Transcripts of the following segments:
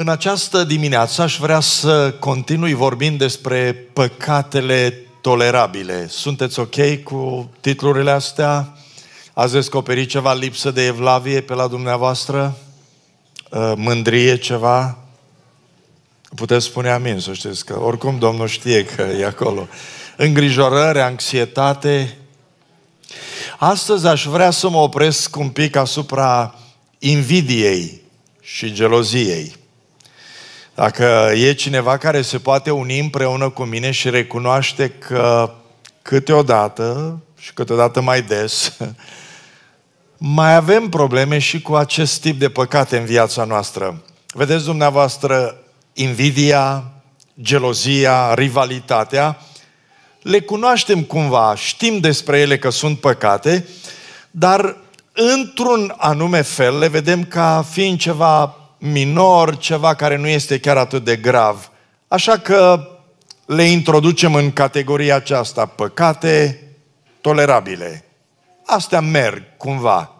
În această dimineață aș vrea să continui vorbind despre păcatele tolerabile. Sunteți ok cu titlurile astea? Ați descoperit ceva lipsă de evlavie pe la dumneavoastră? Ă, mândrie ceva? Puteți spune amin, să știți că oricum Domnul știe că e acolo. Îngrijorări, anxietate. Astăzi aș vrea să mă opresc un pic asupra invidiei și geloziei. Dacă e cineva care se poate uni împreună cu mine și recunoaște că câteodată și câteodată mai des, mai avem probleme și cu acest tip de păcate în viața noastră. Vedeți dumneavoastră, invidia, gelozia, rivalitatea, le cunoaștem cumva, știm despre ele că sunt păcate, dar într-un anume fel le vedem ca fiind ceva minor, ceva care nu este chiar atât de grav. Așa că le introducem în categoria aceasta păcate tolerabile. Astea merg cumva.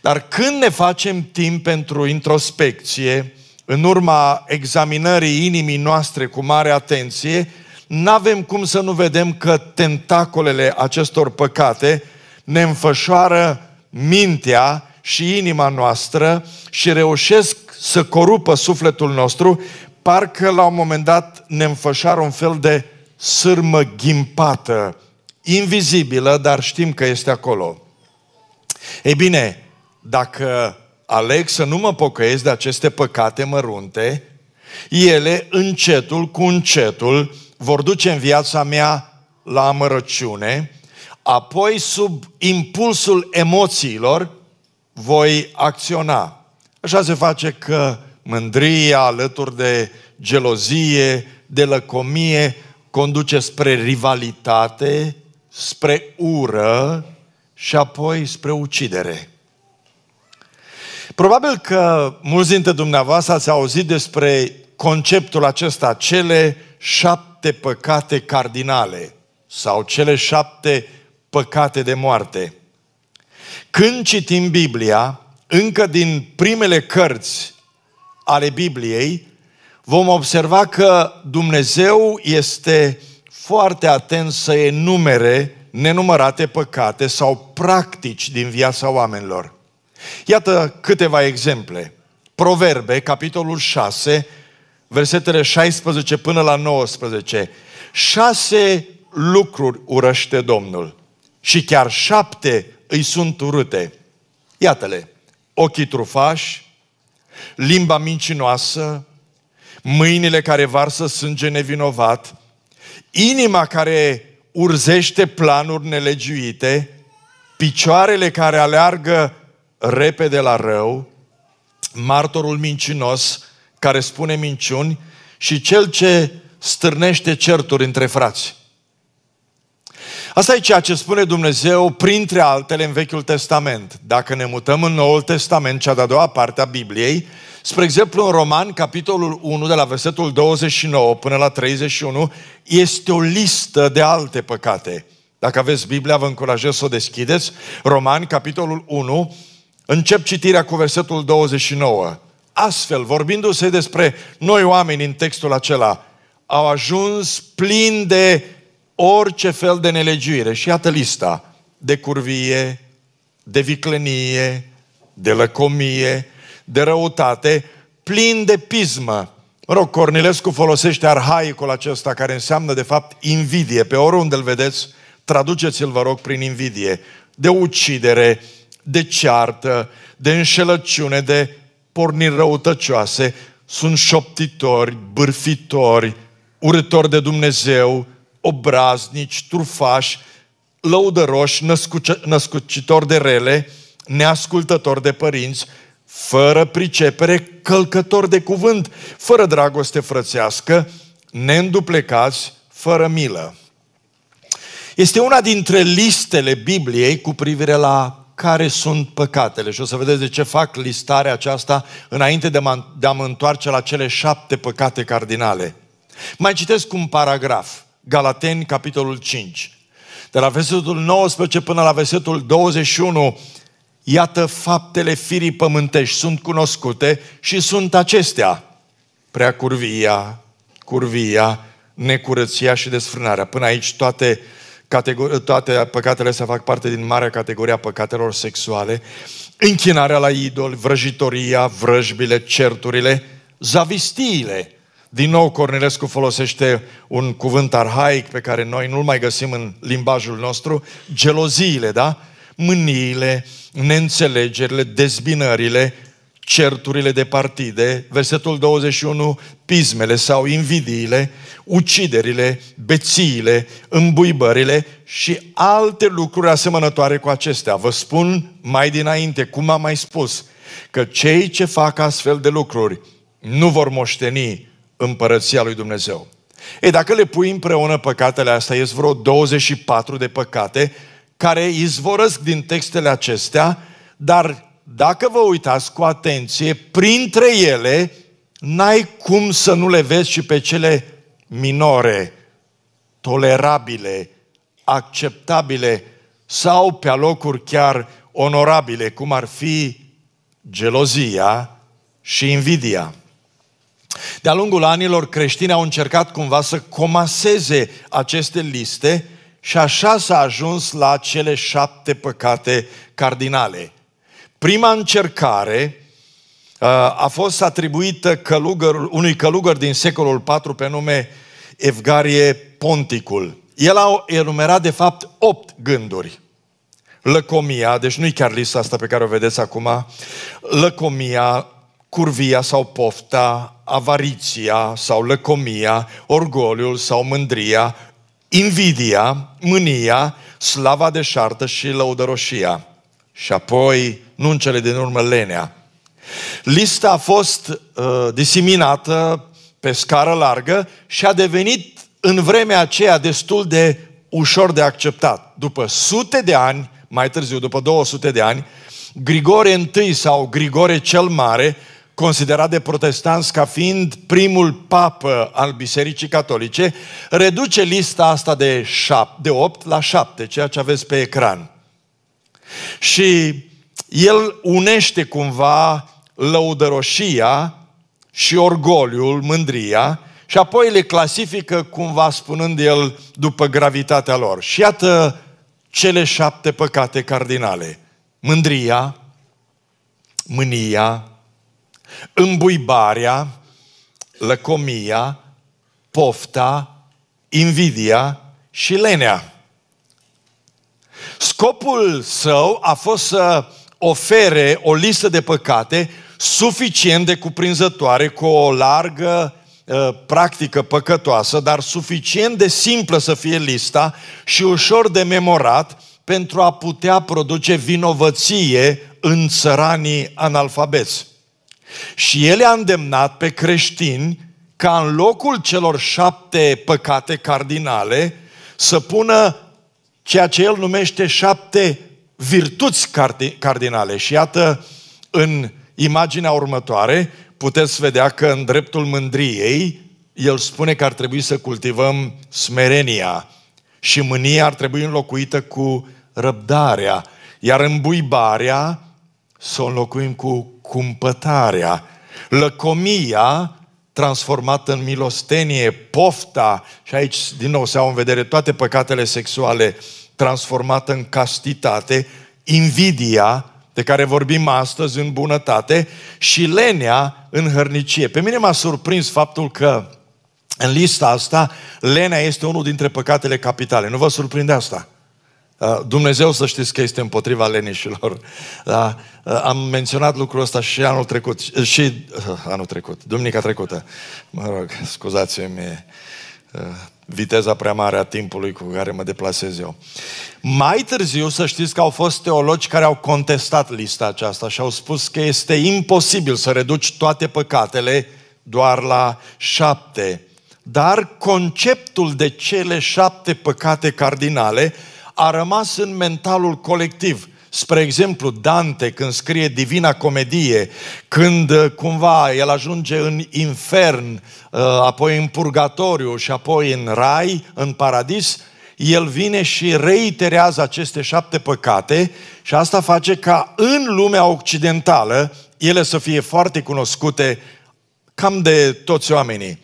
Dar când ne facem timp pentru introspecție, în urma examinării inimii noastre cu mare atenție, nu avem cum să nu vedem că tentacolele acestor păcate ne înfășoară mintea și inima noastră și reușesc să corupă sufletul nostru, parcă la un moment dat ne înfășar un fel de sârmă ghimpată, invizibilă, dar știm că este acolo. Ei bine, dacă aleg să nu mă pocăiesc de aceste păcate mărunte, ele încetul cu încetul vor duce în viața mea la amărăciune, apoi sub impulsul emoțiilor voi acționa. Așa se face că mândria alături de gelozie, de lăcomie, conduce spre rivalitate, spre ură și apoi spre ucidere. Probabil că mulți dintre dumneavoastră ați auzit despre conceptul acesta, cele șapte păcate cardinale sau cele șapte păcate de moarte. Când citim Biblia, încă din primele cărți ale Bibliei, vom observa că Dumnezeu este foarte atent să enumere nenumărate păcate sau practici din viața oamenilor. Iată câteva exemple. Proverbe, capitolul 6, versetele 16 până la 19. Șase lucruri urăște Domnul și chiar șapte îi sunt urâte. Iată-le, ochii trufași, limba mincinoasă, mâinile care varsă sânge nevinovat, inima care urzește planuri nelegiuite, picioarele care aleargă repede la rău, martorul mincinos care spune minciuni și cel ce stârnește certuri între frați. Asta e ceea ce spune Dumnezeu, printre altele, în Vechiul Testament. Dacă ne mutăm în Noul Testament, cea de-a doua parte a Bibliei, spre exemplu în Roman, capitolul 1, de la versetul 29 până la 31, este o listă de alte păcate. Dacă aveți Biblia, vă încurajez să o deschideți. Roman, capitolul 1, încep citirea cu versetul 29. Astfel, vorbindu-se despre noi oameni în textul acela, au ajuns plini de orice fel de nelegiuire. Și iată lista de curvie, de viclenie, de lăcomie, de răutate, plin de pismă. Mă rog, Cornilescu folosește arhaicul acesta care înseamnă de fapt invidie. Pe oriunde îl vedeți, traduceți-l, vă rog, prin invidie. De ucidere, de ceartă, de înșelăciune, de porniri răutăcioase. Sunt șoptitori, bârfitori, urători de Dumnezeu, obraznici, turfași, lăudăroși, născucitori de rele, neascultători de părinți, fără pricepere, călcători de cuvânt, fără dragoste frățească, neînduplecați, fără milă. Este una dintre listele Bibliei cu privire la care sunt păcatele. Și o să vedeți de ce fac listarea aceasta înainte de, de a mă întoarce la cele șapte păcate cardinale. Mai citesc un paragraf. Galateni, capitolul 5. De la versetul 19 până la versetul 21, iată faptele firii pământești sunt cunoscute și sunt acestea. Prea curvia, curvia, necurăția și desfrânarea. Până aici toate, categori- toate păcatele se fac parte din marea categorie a păcatelor sexuale. Închinarea la idol, vrăjitoria, vrăjbile, certurile, zavistiile, din nou, Cornilescu folosește un cuvânt arhaic pe care noi nu-l mai găsim în limbajul nostru, geloziile, da? Mâniile, neînțelegerile, dezbinările, certurile de partide, versetul 21, pismele sau invidiile, uciderile, bețiile, îmbuibările și alte lucruri asemănătoare cu acestea. Vă spun mai dinainte, cum am mai spus, că cei ce fac astfel de lucruri nu vor moșteni împărăția lui Dumnezeu. Ei, dacă le pui împreună păcatele astea, ies vreo 24 de păcate care izvorăsc din textele acestea, dar dacă vă uitați cu atenție, printre ele n-ai cum să nu le vezi și pe cele minore, tolerabile, acceptabile sau pe alocuri chiar onorabile, cum ar fi gelozia și invidia. De-a lungul anilor, creștinii au încercat cumva să comaseze aceste liste și așa s-a ajuns la cele șapte păcate cardinale. Prima încercare uh, a fost atribuită călugăr, unui călugăr din secolul IV pe nume Evgarie Ponticul. El a enumerat de fapt opt gânduri. Lăcomia, deci nu-i chiar lista asta pe care o vedeți acum, lăcomia, curvia sau pofta, avariția sau lăcomia, orgoliul sau mândria, invidia, mânia, slava șartă și lăudăroșia. Și apoi, nu în cele din urmă, lenea. Lista a fost uh, diseminată pe scară largă și a devenit în vremea aceea destul de ușor de acceptat. După sute de ani, mai târziu, după 200 de ani, Grigore I sau Grigore cel Mare considerat de protestanți ca fiind primul papă al Bisericii Catolice, reduce lista asta de, șap- de 8 la 7, ceea ce aveți pe ecran. Și el unește cumva lăudăroșia și orgoliul, mândria, și apoi le clasifică cumva spunând el după gravitatea lor. Și iată cele șapte păcate cardinale. Mândria, mânia, Îmbuibarea, lăcomia, pofta, invidia și lenea. Scopul său a fost să ofere o listă de păcate suficient de cuprinzătoare, cu o largă uh, practică păcătoasă, dar suficient de simplă să fie lista și ușor de memorat pentru a putea produce vinovăție în țăranii analfabeți. Și el a îndemnat pe creștini ca în locul celor șapte păcate cardinale să pună ceea ce el numește șapte virtuți cardinale. Și iată, în imaginea următoare, puteți vedea că în dreptul mândriei, el spune că ar trebui să cultivăm smerenia și mânia ar trebui înlocuită cu răbdarea, iar îmbuibarea să o înlocuim cu cumpătarea, lăcomia transformată în milostenie, pofta, și aici din nou se au în vedere toate păcatele sexuale, transformată în castitate, invidia, de care vorbim astăzi în bunătate, și lenea în hărnicie. Pe mine m-a surprins faptul că în lista asta lenea este unul dintre păcatele capitale. Nu vă surprinde asta? Uh, Dumnezeu să știți că este împotriva lenișilor. Da? Uh, am menționat lucrul ăsta și anul trecut, uh, și anul trecut, duminica trecută. Mă rog, scuzați-mi viteza prea mare a timpului cu care mă deplasez eu. Mai târziu să știți că au fost teologi care au contestat lista aceasta și au spus că este imposibil să reduci toate păcatele doar la șapte. Dar conceptul de cele șapte păcate cardinale a rămas în mentalul colectiv. Spre exemplu, Dante, când scrie Divina Comedie, când uh, cumva el ajunge în infern, uh, apoi în purgatoriu și apoi în rai, în paradis, el vine și reiterează aceste șapte păcate și asta face ca în lumea occidentală ele să fie foarte cunoscute cam de toți oamenii.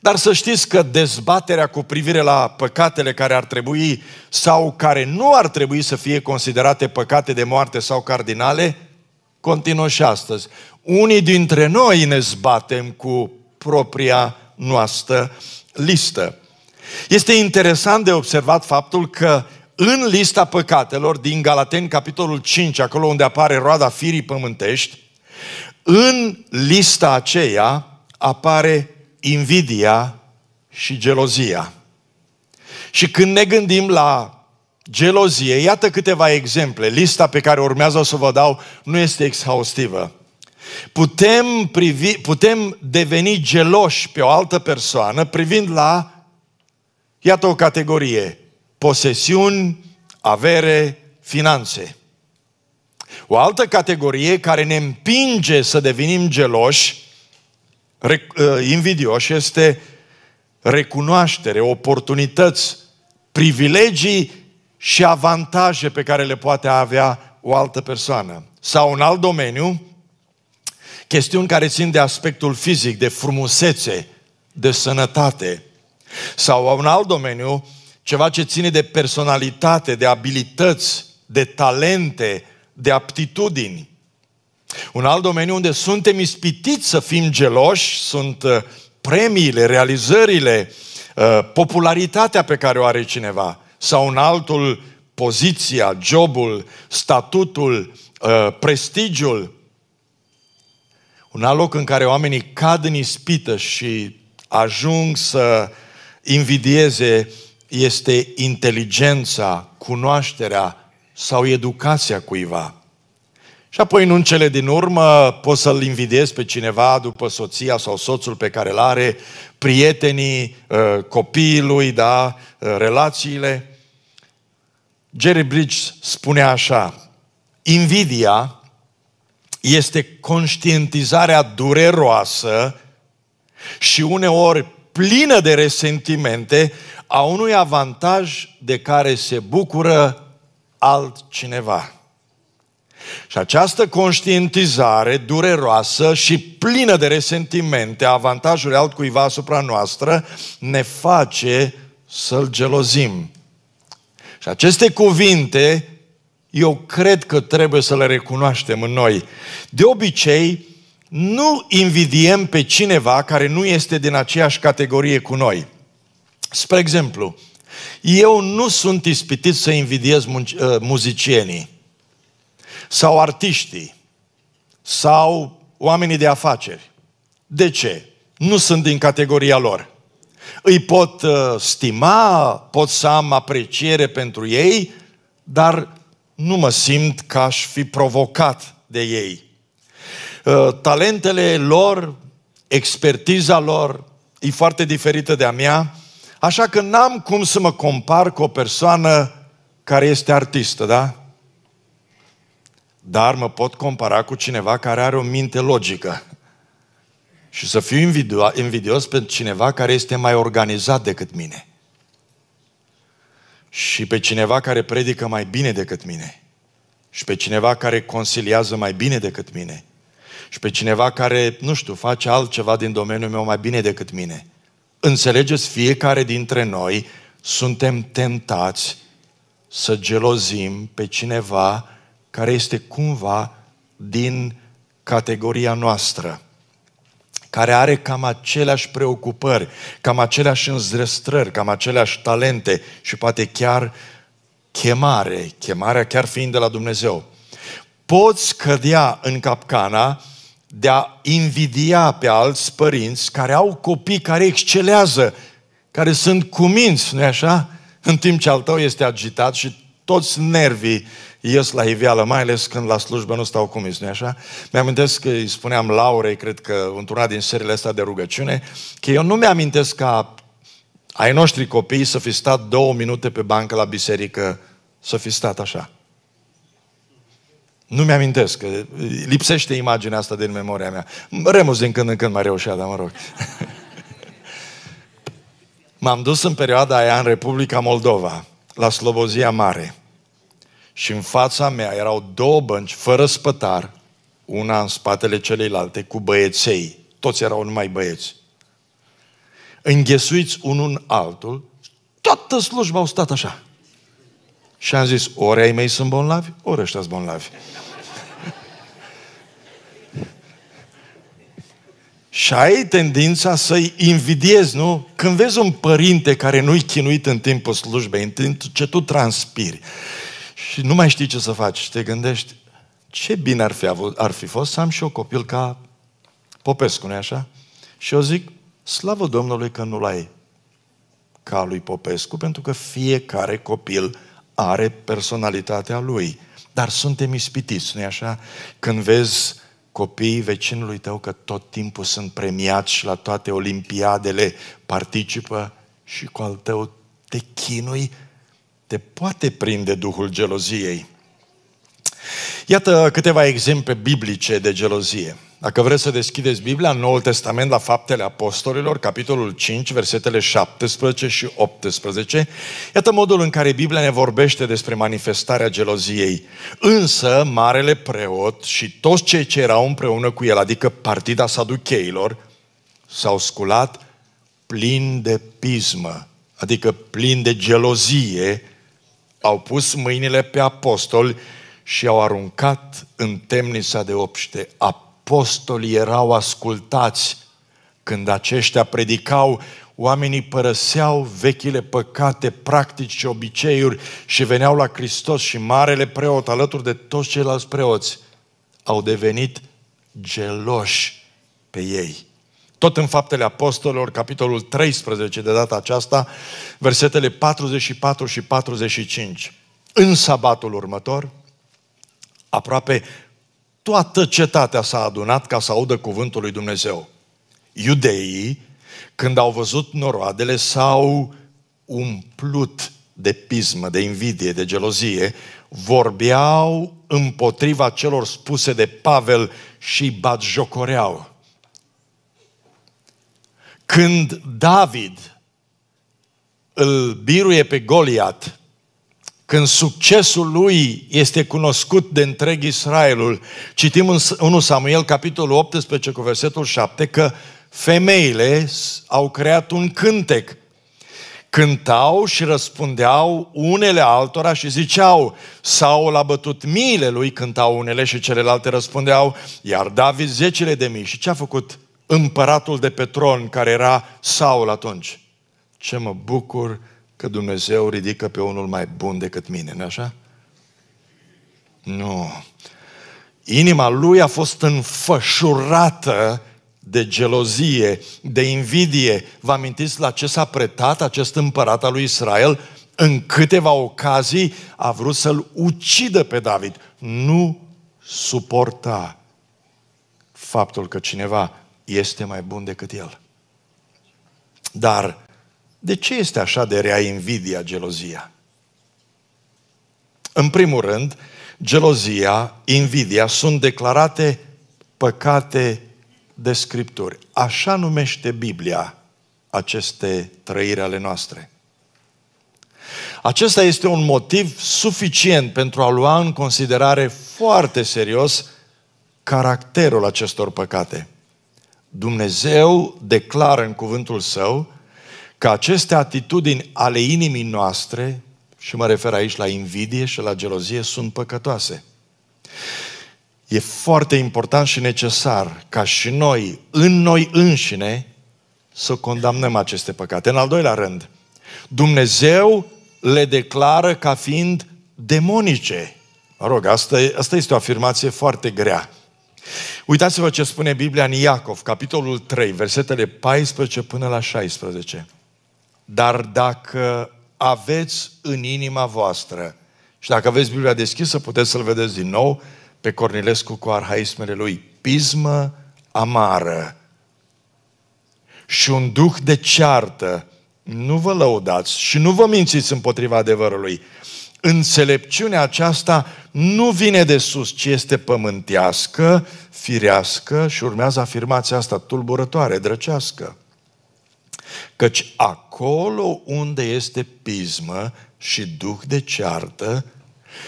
Dar să știți că dezbaterea cu privire la păcatele care ar trebui sau care nu ar trebui să fie considerate păcate de moarte sau cardinale, continuă și astăzi. Unii dintre noi ne zbatem cu propria noastră listă. Este interesant de observat faptul că în lista păcatelor din Galaten, capitolul 5, acolo unde apare roada firii pământești, în lista aceea apare invidia și gelozia. Și când ne gândim la gelozie, iată câteva exemple. Lista pe care urmează o să vă dau nu este exhaustivă. Putem, privi, putem deveni geloși pe o altă persoană privind la, iată o categorie, posesiuni, avere, finanțe. O altă categorie care ne împinge să devenim geloși Uh, invidios este recunoaștere, oportunități, privilegii și avantaje pe care le poate avea o altă persoană. Sau un alt domeniu, chestiuni care țin de aspectul fizic, de frumusețe, de sănătate. Sau un alt domeniu, ceva ce ține de personalitate, de abilități, de talente, de aptitudini. Un alt domeniu unde suntem ispitiți să fim geloși sunt uh, premiile, realizările, uh, popularitatea pe care o are cineva sau în altul poziția, jobul, statutul, uh, prestigiul. Un alt loc în care oamenii cad în ispită și ajung să invidieze este inteligența, cunoașterea sau educația cuiva. Și apoi, în cele din urmă, poți să-l invidiezi pe cineva după soția sau soțul pe care îl are, prietenii, uh, lui, da, uh, relațiile. Jerry Bridges spune așa, invidia este conștientizarea dureroasă și uneori plină de resentimente a unui avantaj de care se bucură altcineva. Și această conștientizare dureroasă și plină de resentimente a avantajului altcuiva asupra noastră ne face să-l gelozim. Și aceste cuvinte eu cred că trebuie să le recunoaștem în noi. De obicei, nu invidiem pe cineva care nu este din aceeași categorie cu noi. Spre exemplu, eu nu sunt ispitit să invidiez ă, muzicienii sau artiștii, sau oamenii de afaceri. De ce? Nu sunt din categoria lor. Îi pot uh, stima, pot să am apreciere pentru ei, dar nu mă simt că aș fi provocat de ei. Uh, talentele lor, expertiza lor e foarte diferită de a mea, așa că n-am cum să mă compar cu o persoană care este artistă, da? dar mă pot compara cu cineva care are o minte logică. Și să fiu invidios pentru cineva care este mai organizat decât mine. Și pe cineva care predică mai bine decât mine. Și pe cineva care conciliază mai bine decât mine. Și pe cineva care, nu știu, face altceva din domeniul meu mai bine decât mine. Înțelegeți, fiecare dintre noi suntem tentați să gelozim pe cineva care este cumva din categoria noastră, care are cam aceleași preocupări, cam aceleași înzrestrări, cam aceleași talente și poate chiar chemare, chemarea chiar fiind de la Dumnezeu. Poți cădea în capcana de a invidia pe alți părinți care au copii care excelează, care sunt cuminți, nu-i așa? În timp ce al tău este agitat și toți nervii ies la iveală, mai ales când la slujbă nu stau cum nu așa? Mi-amintesc că îi spuneam Laurei, cred că într-una din seriile astea de rugăciune, că eu nu mi-amintesc ca ai noștri copii să fi stat două minute pe bancă la biserică, să fi stat așa. Nu mi-amintesc, că lipsește imaginea asta din memoria mea. Remus din când în când mai reușea, dar mă rog. M-am dus în perioada aia în Republica Moldova la Slobozia Mare și în fața mea erau două bănci fără spătar, una în spatele celeilalte, cu băieței. Toți erau numai băieți. Înghesuiți unul în altul, toată slujba au stat așa. Și am zis, ori ai mei sunt bonlavi, ori ăștia sunt bonlavi. Și ai tendința să-i invidiezi, nu? Când vezi un părinte care nu-i chinuit în timpul slujbei, în timp ce tu transpiri și nu mai știi ce să faci, te gândești, ce bine ar fi, avut, ar fi fost să am și eu copil ca Popescu, nu așa? Și eu zic, slavă Domnului că nu l-ai ca lui Popescu, pentru că fiecare copil are personalitatea lui. Dar suntem ispitiți, nu-i așa? Când vezi copiii vecinului tău că tot timpul sunt premiați și la toate olimpiadele participă și cu al tău te chinui, te poate prinde duhul geloziei. Iată câteva exemple biblice de gelozie. Dacă vreți să deschideți Biblia, în Noul Testament, la Faptele Apostolilor, capitolul 5, versetele 17 și 18, iată modul în care Biblia ne vorbește despre manifestarea geloziei. Însă, marele preot și toți cei ce erau împreună cu el, adică partida saducheilor, s-au sculat plin de pismă, adică plin de gelozie, au pus mâinile pe apostoli și au aruncat în temnița de obște apă apostolii erau ascultați. Când aceștia predicau, oamenii părăseau vechile păcate, practici și obiceiuri și veneau la Hristos și marele preot, alături de toți ceilalți preoți, au devenit geloși pe ei. Tot în Faptele Apostolilor, capitolul 13 de data aceasta, versetele 44 și 45. În sabatul următor, aproape toată cetatea s-a adunat ca să audă cuvântul lui Dumnezeu. Iudeii, când au văzut noroadele, s-au umplut de pismă, de invidie, de gelozie, vorbeau împotriva celor spuse de Pavel și batjocoreau. Când David îl biruie pe Goliat, când succesul lui este cunoscut de întreg Israelul. Citim în 1 Samuel, capitolul 18, cu versetul 7, că femeile au creat un cântec. Cântau și răspundeau unele altora și ziceau, Saul a bătut miile lui, cântau unele și celelalte răspundeau, iar David zecile de mii. Și ce a făcut împăratul de pe tron, care era Saul atunci? Ce mă bucur că Dumnezeu ridică pe unul mai bun decât mine, nu așa? Nu. Inima lui a fost înfășurată de gelozie, de invidie. Vă amintiți la ce s-a pretat acest împărat al lui Israel? În câteva ocazii a vrut să-l ucidă pe David. Nu suporta faptul că cineva este mai bun decât el. Dar de ce este așa de rea invidia, gelozia? În primul rând, gelozia, invidia sunt declarate păcate de scripturi. Așa numește Biblia aceste trăiri ale noastre. Acesta este un motiv suficient pentru a lua în considerare foarte serios caracterul acestor păcate. Dumnezeu declară în cuvântul său că aceste atitudini ale inimii noastre, și mă refer aici la invidie și la gelozie, sunt păcătoase. E foarte important și necesar ca și noi, în noi înșine, să condamnăm aceste păcate. În al doilea rând, Dumnezeu le declară ca fiind demonice. Mă rog, asta, asta este o afirmație foarte grea. Uitați-vă ce spune Biblia în Iacov, capitolul 3, versetele 14 până la 16. Dar dacă aveți în inima voastră, și dacă aveți Biblia deschisă, puteți să-l vedeți din nou pe Cornilescu cu arhaismele lui, pismă amară și un duh de ceartă, nu vă lăudați și nu vă mințiți împotriva adevărului. Înțelepciunea aceasta nu vine de sus, ci este pământească, firească și urmează afirmația asta tulburătoare, drăcească. Căci acum acolo unde este pismă și duh de ceartă,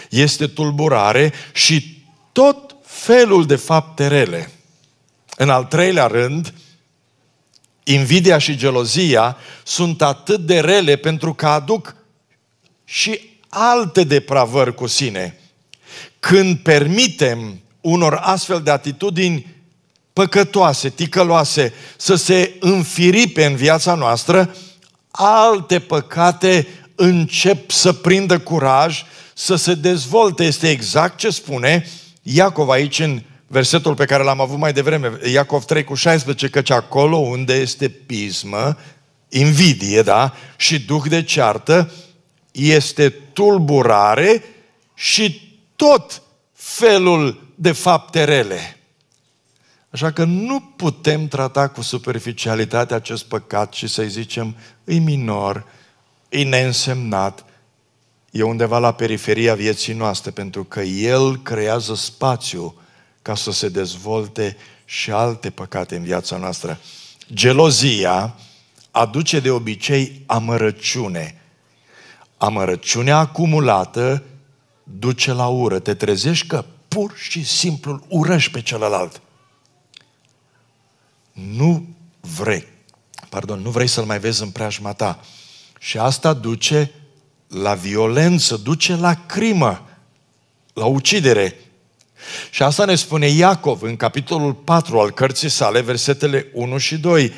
este tulburare și tot felul de fapte rele. În al treilea rând, invidia și gelozia sunt atât de rele pentru că aduc și alte depravări cu sine. Când permitem unor astfel de atitudini păcătoase, ticăloase, să se înfiripe în viața noastră, alte păcate încep să prindă curaj, să se dezvolte. Este exact ce spune Iacov aici în versetul pe care l-am avut mai devreme, Iacov 3 cu 16, căci acolo unde este pismă, invidie, da, și duh de ceartă, este tulburare și tot felul de fapte rele. Așa că nu putem trata cu superficialitate acest păcat și să-i zicem, e minor, e neînsemnat, e undeva la periferia vieții noastre, pentru că el creează spațiu ca să se dezvolte și alte păcate în viața noastră. Gelozia aduce de obicei amărăciune. Amărăciunea acumulată duce la ură. Te trezești că pur și simplu urăști pe celălalt nu vrei. Pardon, nu vrei să-l mai vezi în preajma ta. Și asta duce la violență, duce la crimă, la ucidere. Și asta ne spune Iacov în capitolul 4 al cărții sale, versetele 1 și 2.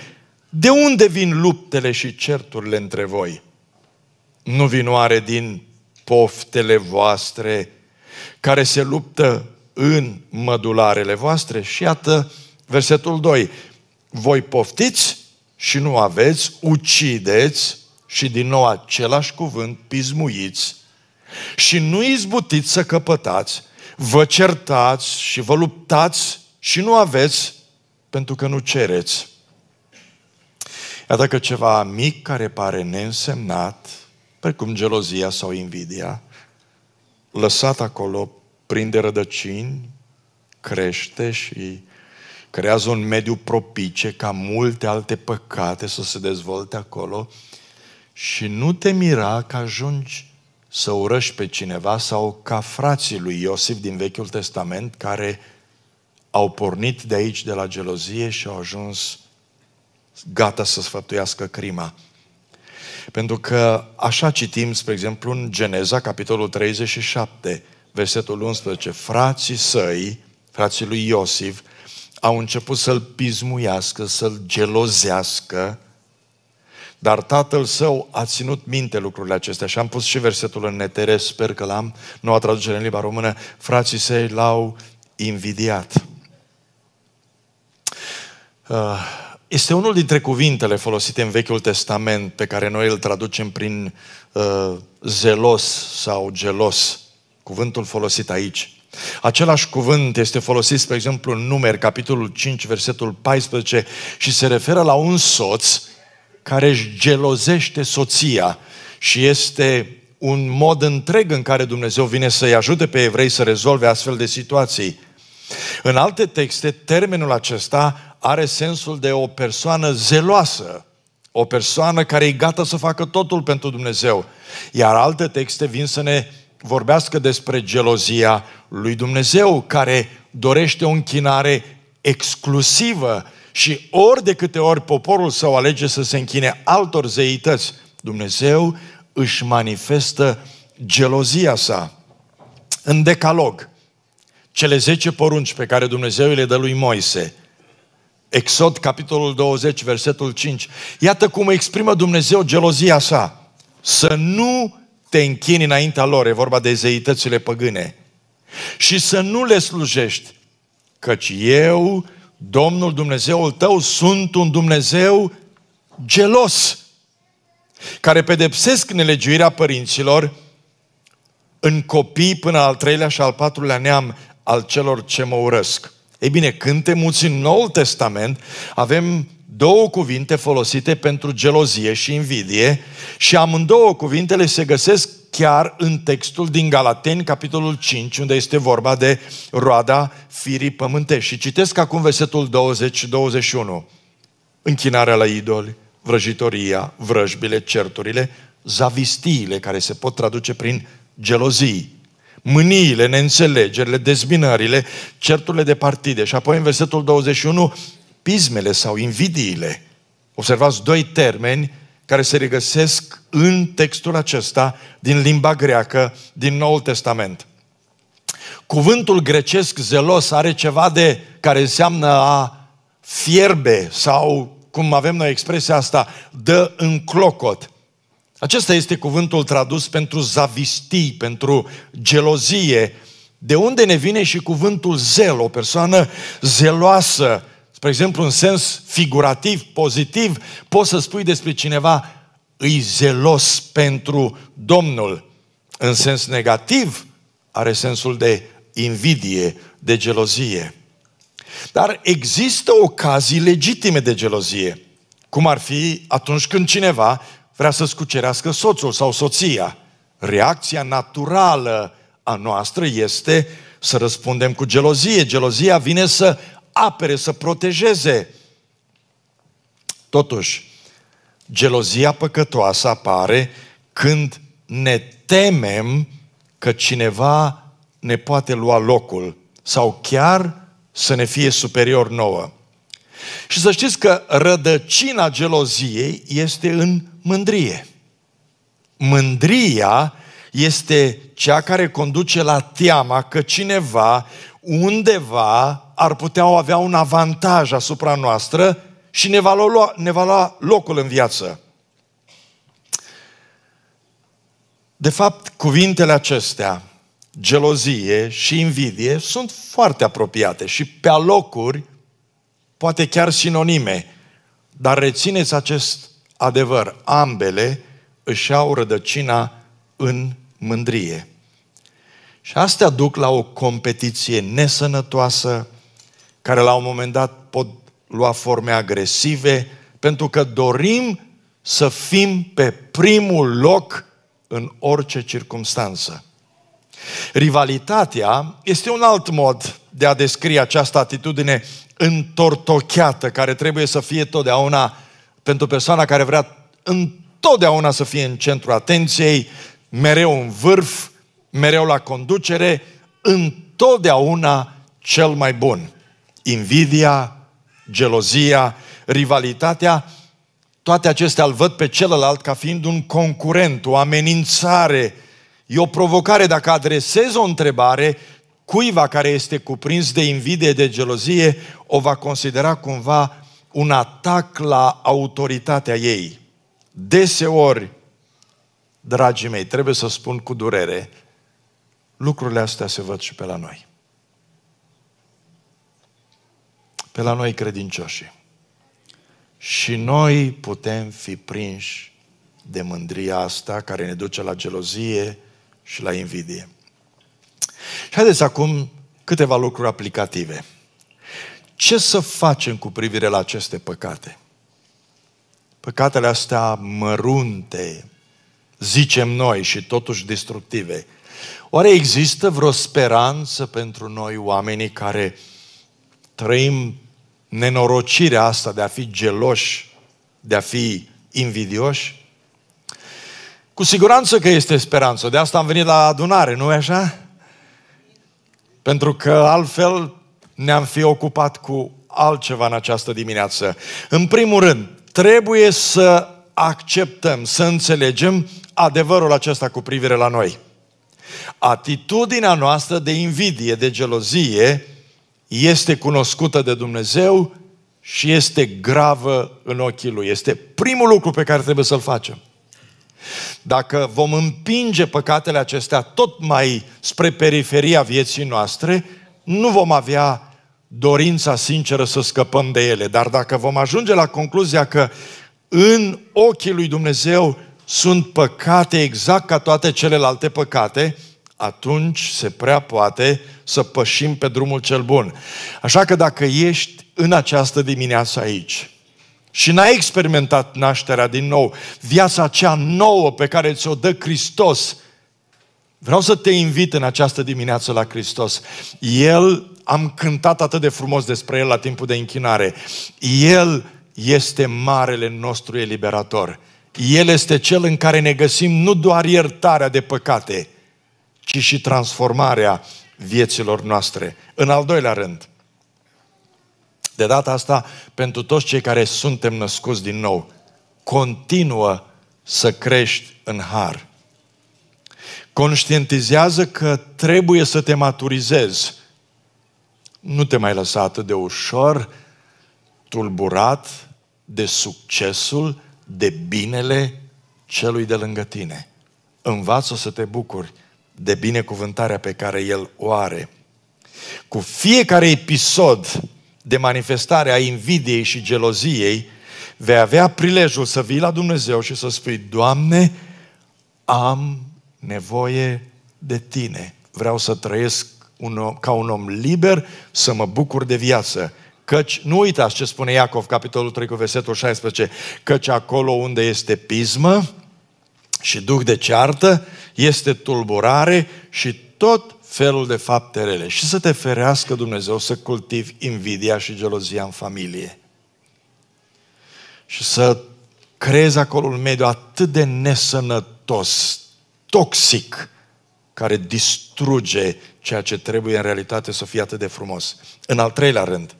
De unde vin luptele și certurile între voi? Nu vin oare din poftele voastre care se luptă în mădularele voastre? Și iată versetul 2 voi poftiți și nu aveți, ucideți și din nou același cuvânt, pismuiți și nu izbutiți să căpătați, vă certați și vă luptați și nu aveți pentru că nu cereți. Iată că ceva mic care pare neînsemnat, precum gelozia sau invidia, lăsat acolo, prinde rădăcini, crește și creează un mediu propice ca multe alte păcate să se dezvolte acolo și nu te mira că ajungi să urăști pe cineva sau ca frații lui Iosif din Vechiul Testament care au pornit de aici, de la gelozie și au ajuns gata să sfătuiască crima. Pentru că așa citim, spre exemplu, în Geneza, capitolul 37, versetul 11, frații săi, frații lui Iosif, au început să-l pismuiască, să-l gelozească, dar tatăl său a ținut minte lucrurile acestea și am pus și versetul în netere, sper că l-am, noua traducere în limba română, frații săi l-au invidiat. Uh, este unul dintre cuvintele folosite în Vechiul Testament pe care noi îl traducem prin uh, zelos sau gelos, cuvântul folosit aici. Același cuvânt este folosit, spre exemplu, în numeri, capitolul 5, versetul 14, și se referă la un soț care își gelozește soția și este un mod întreg în care Dumnezeu vine să-i ajute pe evrei să rezolve astfel de situații. În alte texte, termenul acesta are sensul de o persoană zeloasă, o persoană care e gata să facă totul pentru Dumnezeu. Iar alte texte vin să ne vorbească despre gelozia lui Dumnezeu, care dorește o închinare exclusivă și ori de câte ori poporul său alege să se închine altor zeități, Dumnezeu își manifestă gelozia sa. În decalog, cele 10 porunci pe care Dumnezeu le dă lui Moise, Exod, capitolul 20, versetul 5, iată cum exprimă Dumnezeu gelozia sa. Să nu te închini înaintea lor, e vorba de zeitățile păgâne, și să nu le slujești, căci eu, Domnul Dumnezeul tău, sunt un Dumnezeu gelos, care pedepsesc nelegiuirea părinților în copii până al treilea și al patrulea neam al celor ce mă urăsc. Ei bine, când te muți în Noul Testament, avem două cuvinte folosite pentru gelozie și invidie și amândouă cuvintele se găsesc chiar în textul din Galateni, capitolul 5, unde este vorba de roada firii pământești. Și citesc acum versetul 20 și 21. Închinarea la idoli, vrăjitoria, vrăjbile, certurile, zavistiile care se pot traduce prin gelozii, mâniile, neînțelegerile, dezbinările, certurile de partide. Și apoi în versetul 21, pismele sau invidiile. Observați doi termeni care se regăsesc în textul acesta din limba greacă din Noul Testament. Cuvântul grecesc zelos are ceva de care înseamnă a fierbe sau, cum avem noi expresia asta, dă în clocot. Acesta este cuvântul tradus pentru zavistii, pentru gelozie, de unde ne vine și cuvântul zel, o persoană zeloasă, Spre exemplu, în sens figurativ, pozitiv, poți să spui despre cineva, îi zelos pentru Domnul. În sens negativ, are sensul de invidie, de gelozie. Dar există ocazii legitime de gelozie, cum ar fi atunci când cineva vrea să-ți cucerească soțul sau soția. Reacția naturală a noastră este să răspundem cu gelozie. Gelozia vine să apere, să protejeze. Totuși, gelozia păcătoasă apare când ne temem că cineva ne poate lua locul sau chiar să ne fie superior nouă. Și să știți că rădăcina geloziei este în mândrie. Mândria este cea care conduce la teama că cineva undeva ar putea avea un avantaj asupra noastră și ne va lua, ne va lua locul în viață. De fapt, cuvintele acestea, gelozie și invidie, sunt foarte apropiate și pe alocuri, poate chiar sinonime. Dar rețineți acest adevăr, ambele își au rădăcina în mândrie. Și astea duc la o competiție nesănătoasă, care la un moment dat pot lua forme agresive, pentru că dorim să fim pe primul loc în orice circunstanță. Rivalitatea este un alt mod de a descrie această atitudine întortocheată, care trebuie să fie totdeauna pentru persoana care vrea întotdeauna să fie în centru atenției, mereu în vârf, mereu la conducere, întotdeauna cel mai bun invidia, gelozia, rivalitatea, toate acestea îl văd pe celălalt ca fiind un concurent, o amenințare. E o provocare dacă adresez o întrebare cuiva care este cuprins de invidie, de gelozie, o va considera cumva un atac la autoritatea ei. Deseori, dragii mei, trebuie să spun cu durere, lucrurile astea se văd și pe la noi. pe la noi credincioși. Și noi putem fi prinși de mândria asta care ne duce la gelozie și la invidie. Și haideți acum câteva lucruri aplicative. Ce să facem cu privire la aceste păcate? Păcatele astea mărunte, zicem noi, și totuși destructive. Oare există vreo speranță pentru noi, oamenii care trăim nenorocirea asta de a fi geloși, de a fi invidioși? Cu siguranță că este speranță. De asta am venit la adunare, nu e așa? Pentru că altfel ne-am fi ocupat cu altceva în această dimineață. În primul rând, trebuie să acceptăm, să înțelegem adevărul acesta cu privire la noi. Atitudinea noastră de invidie, de gelozie, este cunoscută de Dumnezeu și este gravă în ochii Lui. Este primul lucru pe care trebuie să-l facem. Dacă vom împinge păcatele acestea tot mai spre periferia vieții noastre, nu vom avea dorința sinceră să scăpăm de ele. Dar dacă vom ajunge la concluzia că în ochii lui Dumnezeu sunt păcate exact ca toate celelalte păcate, atunci se prea poate să pășim pe drumul cel bun. Așa că dacă ești în această dimineață aici și n-ai experimentat nașterea din nou, viața cea nouă pe care ți-o dă Hristos, vreau să te invit în această dimineață la Hristos. El, am cântat atât de frumos despre El la timpul de închinare, El este marele nostru eliberator. El este cel în care ne găsim nu doar iertarea de păcate, ci și transformarea vieților noastre. În al doilea rând, de data asta, pentru toți cei care suntem născuți din nou, continuă să crești în har. Conștientizează că trebuie să te maturizezi. Nu te mai lăsa atât de ușor tulburat de succesul, de binele celui de lângă tine. Învață să te bucuri de binecuvântarea pe care El o are. Cu fiecare episod de manifestare a invidiei și geloziei, vei avea prilejul să vii la Dumnezeu și să spui, Doamne, am nevoie de Tine. Vreau să trăiesc un om, ca un om liber, să mă bucur de viață. Căci, nu uitați ce spune Iacov, capitolul 3, cu versetul 16, căci acolo unde este pismă, și duh de ceartă, este tulburare și tot felul de fapte rele. Și să te ferească Dumnezeu să cultivi invidia și gelozia în familie. Și să creezi acolo un mediu atât de nesănătos, toxic, care distruge ceea ce trebuie în realitate să fie atât de frumos. În al treilea rând,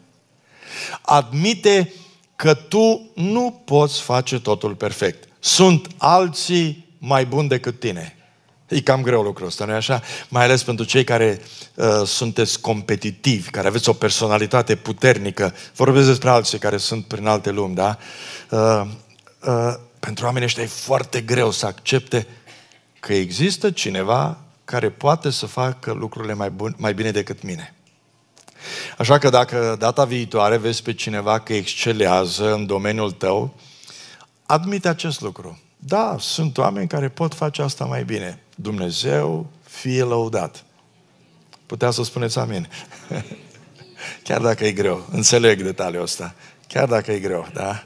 admite că tu nu poți face totul perfect. Sunt alții mai bun decât tine. E cam greu lucrul ăsta, nu-i așa? Mai ales pentru cei care uh, sunteți competitivi, care aveți o personalitate puternică. Vorbesc despre alții care sunt prin alte lumi, da? Uh, uh, pentru oamenii ăștia e foarte greu să accepte că există cineva care poate să facă lucrurile mai, bun, mai bine decât mine. Așa că dacă data viitoare vezi pe cineva că excelează în domeniul tău, admite acest lucru. Da, sunt oameni care pot face asta mai bine. Dumnezeu fie lăudat. Putea să spuneți amin. Chiar dacă e greu, înțeleg detaliul ăsta. Chiar dacă e greu, da?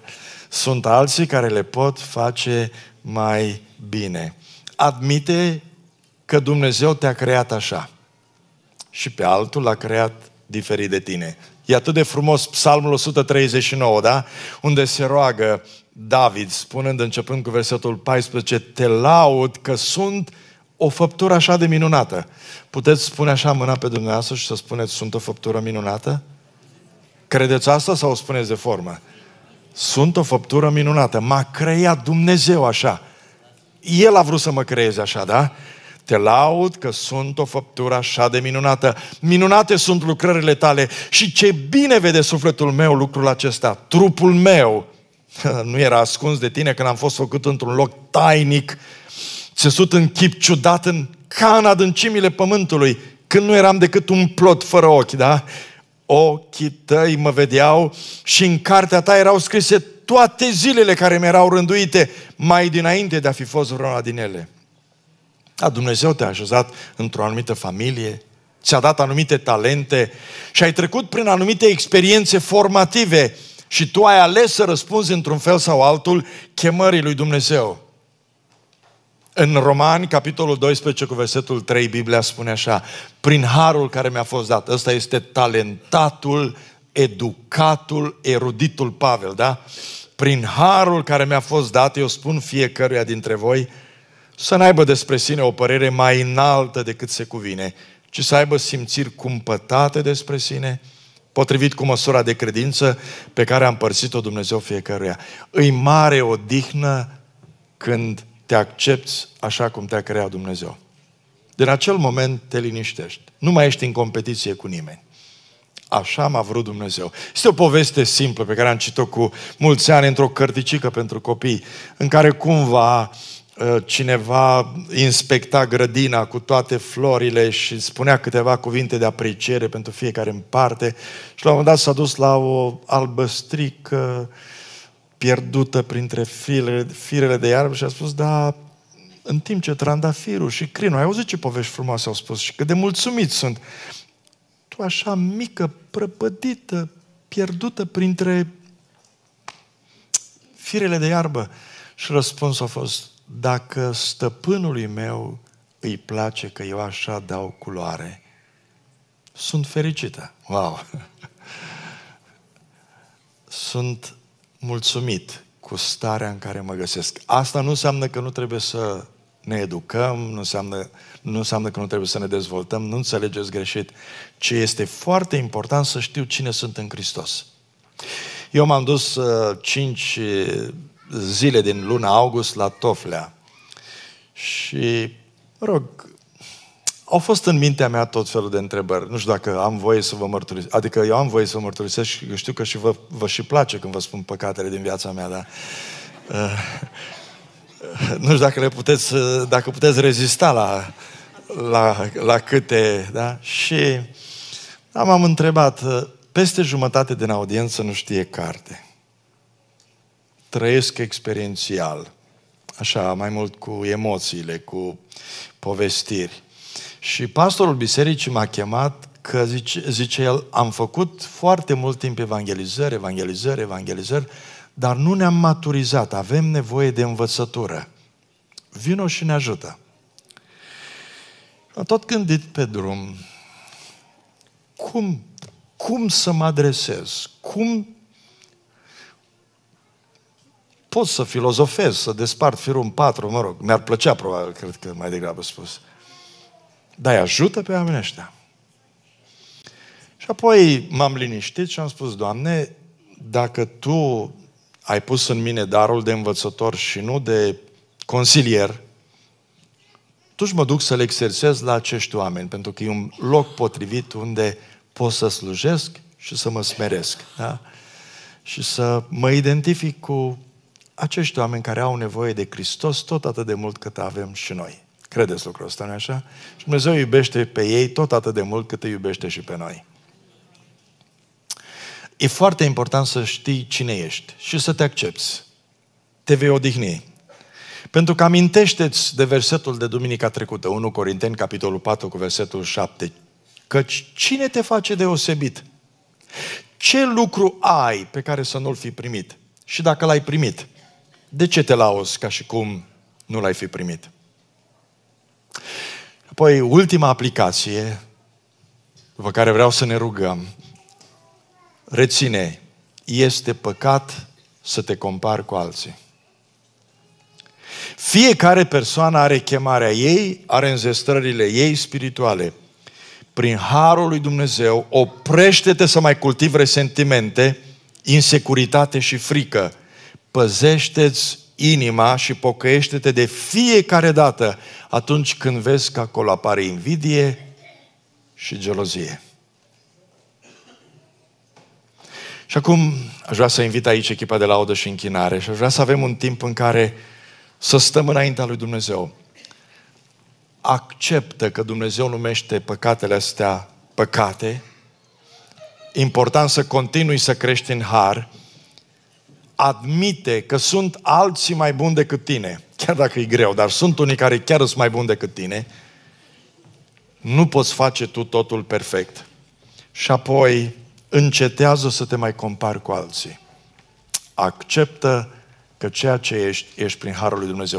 Sunt alții care le pot face mai bine. Admite că Dumnezeu te-a creat așa. Și pe altul l-a creat diferit de tine. E atât de frumos psalmul 139, da? Unde se roagă David, spunând, începând cu versetul 14, te laud că sunt o făptură așa de minunată. Puteți spune așa mâna pe dumneavoastră și să spuneți, sunt o făptură minunată? Credeți asta sau o spuneți de formă? Sunt o făptură minunată. M-a creat Dumnezeu așa. El a vrut să mă creeze așa, da? Te laud că sunt o făptură așa de minunată. Minunate sunt lucrările tale și ce bine vede sufletul meu lucrul acesta. Trupul meu nu era ascuns de tine când am fost făcut într-un loc tainic, țesut în chip ciudat în cana adâncimile pământului, când nu eram decât un plot fără ochi, da? Ochii tăi mă vedeau și în cartea ta erau scrise toate zilele care mi erau rânduite mai dinainte de a fi fost vreuna din ele. A, da, Dumnezeu te-a așezat într-o anumită familie, ți-a dat anumite talente și ai trecut prin anumite experiențe formative și tu ai ales să răspunzi într-un fel sau altul chemării lui Dumnezeu. În Romani, capitolul 12, cu versetul 3, Biblia spune așa, prin harul care mi-a fost dat, ăsta este talentatul, educatul, eruditul Pavel, da? Prin harul care mi-a fost dat, eu spun fiecăruia dintre voi, să n-aibă despre sine o părere mai înaltă decât se cuvine, ci să aibă simțiri cumpătate despre sine, potrivit cu măsura de credință pe care a împărțit-o Dumnezeu fiecăruia. Îi mare o dihnă când te accepti așa cum te-a creat Dumnezeu. Din acel moment te liniștești. Nu mai ești în competiție cu nimeni. Așa m-a vrut Dumnezeu. Este o poveste simplă pe care am citit-o cu mulți ani într-o cărticică pentru copii, în care cumva Ă, cineva inspecta grădina cu toate florile și spunea câteva cuvinte de apreciere pentru fiecare în parte și la un moment dat s-a dus la o albăstrică pierdută printre firele, firele de iarbă și a spus, da, în timp ce trandafirul și crinul, ai auzit ce povești frumoase au spus și cât de mulțumiți sunt. Tu așa mică, prăpădită, pierdută printre firele de iarbă. Și răspunsul a fost, dacă stăpânului meu îi place că eu așa dau culoare, sunt fericită. Wow! Sunt mulțumit cu starea în care mă găsesc. Asta nu înseamnă că nu trebuie să ne educăm, nu înseamnă, nu înseamnă că nu trebuie să ne dezvoltăm, nu înțelegeți greșit, ci este foarte important să știu cine sunt în Hristos. Eu m-am dus uh, 5 zile din luna august la Toflea. Și, mă rog, au fost în mintea mea tot felul de întrebări. Nu știu dacă am voie să vă mărturisesc. Adică eu am voie să vă mărturisesc și știu că și vă, vă și place când vă spun păcatele din viața mea, dar... Uh, nu știu dacă le puteți, dacă puteți rezista la, la, la câte, da? Și am am întrebat, uh, peste jumătate din audiență nu știe carte trăiesc experiențial, așa, mai mult cu emoțiile, cu povestiri. Și pastorul bisericii m-a chemat că, zice, zice el, am făcut foarte mult timp evangelizări, evangelizări, evangelizări, dar nu ne-am maturizat, avem nevoie de învățătură. Vino și ne ajută. Am tot gândit pe drum, cum, cum să mă adresez? Cum pot să filozofez, să despart firul în patru, mă rog, mi-ar plăcea probabil, cred că mai degrabă spus. Dar îi ajută pe oamenii ăștia. Și apoi m-am liniștit și am spus, Doamne, dacă Tu ai pus în mine darul de învățător și nu de consilier, tu mă duc să-l exersez la acești oameni, pentru că e un loc potrivit unde pot să slujesc și să mă smeresc. Da? Și să mă identific cu acești oameni care au nevoie de Hristos tot atât de mult cât avem și noi. Credeți lucrul ăsta, nu așa? Și Dumnezeu iubește pe ei tot atât de mult cât îi iubește și pe noi. E foarte important să știi cine ești și să te accepti. Te vei odihni. Pentru că amintește-ți de versetul de duminica trecută, 1 Corinteni, capitolul 4, cu versetul 7. Căci cine te face deosebit? Ce lucru ai pe care să nu-l fi primit? Și dacă l-ai primit, de ce te lauzi ca și cum nu l-ai fi primit? Apoi, ultima aplicație după care vreau să ne rugăm, reține, este păcat să te compari cu alții. Fiecare persoană are chemarea ei, are înzestrările ei spirituale. Prin harul lui Dumnezeu, oprește-te să mai cultivi resentimente, insecuritate și frică păzește-ți inima și pocăiește-te de fiecare dată atunci când vezi că acolo apare invidie și gelozie. Și acum aș vrea să invit aici echipa de laudă și închinare și aș vrea să avem un timp în care să stăm înaintea lui Dumnezeu. Acceptă că Dumnezeu numește păcatele astea păcate. Important să continui să crești în har, admite că sunt alții mai buni decât tine, chiar dacă e greu, dar sunt unii care chiar sunt mai buni decât tine, nu poți face tu totul perfect. Și apoi încetează să te mai compari cu alții. Acceptă că ceea ce ești, ești prin Harul lui Dumnezeu.